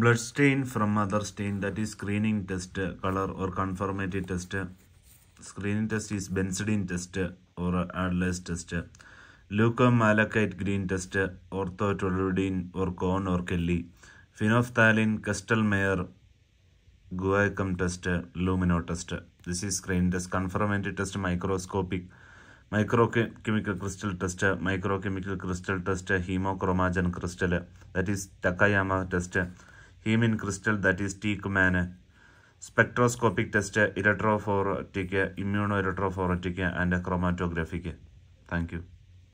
blood stain from other stain that is screening test color or confirmatory test screening test is benzidine test or adler's test leucomalachite green test orthotoluidine or cone or kelly phenolphthalein kestelmeyer guaicum test lumino test this is screen test confirmatory test microscopic microchemical crystal test, microchemical crystal test, hemochromagen crystal, that is Takayama test, heme crystal that is Teekman, spectroscopic test, erythrophoretic, immunoerythrophoretic and chromatographic. Thank you.